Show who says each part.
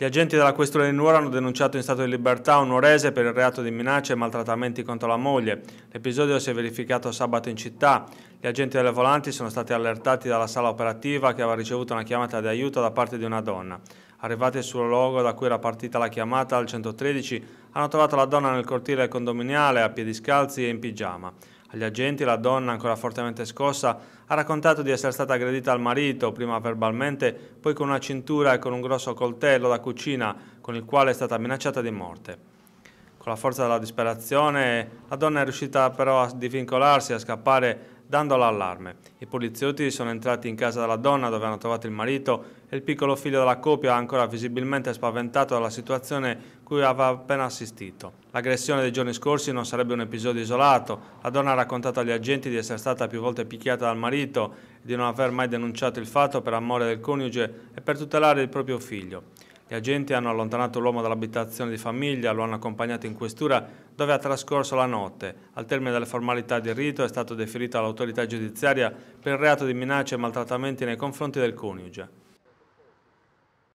Speaker 1: Gli agenti della Questura di Nuoro hanno denunciato in stato di libertà un nuorese per il reato di minacce e maltrattamenti contro la moglie. L'episodio si è verificato sabato in città. Gli agenti delle volanti sono stati allertati dalla sala operativa che aveva ricevuto una chiamata di aiuto da parte di una donna. Arrivati sul luogo da cui era partita la chiamata al 113, hanno trovato la donna nel cortile condominiale a piedi scalzi e in pigiama. Agli agenti la donna, ancora fortemente scossa, ha raccontato di essere stata aggredita al marito, prima verbalmente, poi con una cintura e con un grosso coltello da cucina, con il quale è stata minacciata di morte. Con la forza della disperazione, la donna è riuscita però a divincolarsi e a scappare dando l'allarme. I poliziotti sono entrati in casa della donna dove hanno trovato il marito e il piccolo figlio della coppia ancora visibilmente spaventato dalla situazione cui aveva appena assistito. L'aggressione dei giorni scorsi non sarebbe un episodio isolato. La donna ha raccontato agli agenti di essere stata più volte picchiata dal marito e di non aver mai denunciato il fatto per amore del coniuge e per tutelare il proprio figlio. Gli agenti hanno allontanato l'uomo dall'abitazione di famiglia, lo hanno accompagnato in questura dove ha trascorso la notte. Al termine delle formalità del rito è stato deferito all'autorità giudiziaria per il reato di minacce e maltrattamenti nei confronti del coniuge.